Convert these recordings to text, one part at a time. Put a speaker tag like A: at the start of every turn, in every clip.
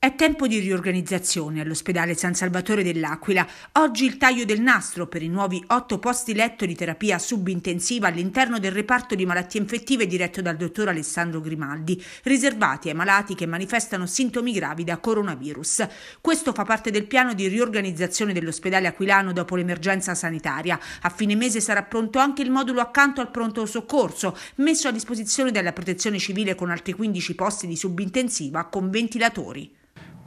A: È tempo di riorganizzazione all'ospedale San Salvatore dell'Aquila. Oggi il taglio del nastro per i nuovi otto posti letto di terapia subintensiva all'interno del reparto di malattie infettive diretto dal dottor Alessandro Grimaldi, riservati ai malati che manifestano sintomi gravi da coronavirus. Questo fa parte del piano di riorganizzazione dell'ospedale aquilano dopo l'emergenza sanitaria. A fine mese sarà pronto anche il modulo accanto al pronto soccorso, messo a disposizione della protezione civile con altri 15 posti di subintensiva con ventilatori.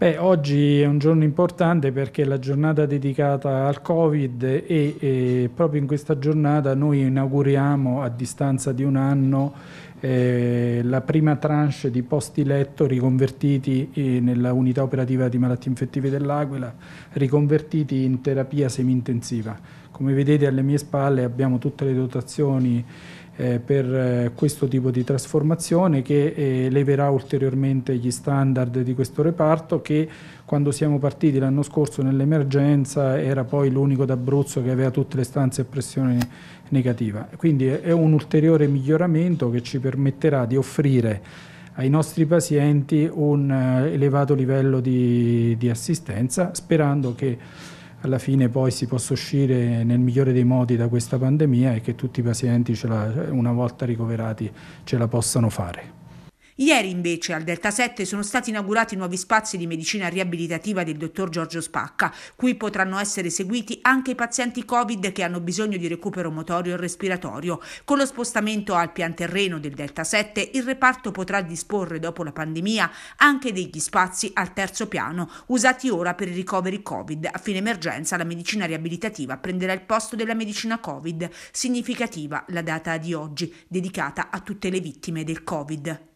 B: Beh, oggi è un giorno importante perché è la giornata dedicata al Covid e, e proprio in questa giornata noi inauguriamo a distanza di un anno eh, la prima tranche di posti letto riconvertiti eh, nella unità operativa di malattie infettive dell'Aquila, riconvertiti in terapia semi-intensiva. Come vedete alle mie spalle abbiamo tutte le dotazioni eh, per eh, questo tipo di trasformazione che eh, leverà ulteriormente gli standard di questo reparto che quando siamo partiti l'anno scorso nell'emergenza era poi l'unico d'Abruzzo che aveva tutte le stanze a pressione negativa. Quindi è un ulteriore miglioramento che ci permetterà di offrire ai nostri pazienti un elevato livello di, di assistenza sperando che alla fine poi si possa uscire nel migliore dei modi da questa pandemia e che tutti i pazienti, la, una volta ricoverati, ce la possano fare.
A: Ieri invece al Delta 7 sono stati inaugurati nuovi spazi di medicina riabilitativa del dottor Giorgio Spacca, cui potranno essere seguiti anche i pazienti Covid che hanno bisogno di recupero motorio e respiratorio. Con lo spostamento al pian terreno del Delta 7 il reparto potrà disporre dopo la pandemia anche degli spazi al terzo piano, usati ora per i ricoveri Covid. A fine emergenza la medicina riabilitativa prenderà il posto della medicina Covid. Significativa la data di oggi, dedicata
B: a tutte le vittime del Covid.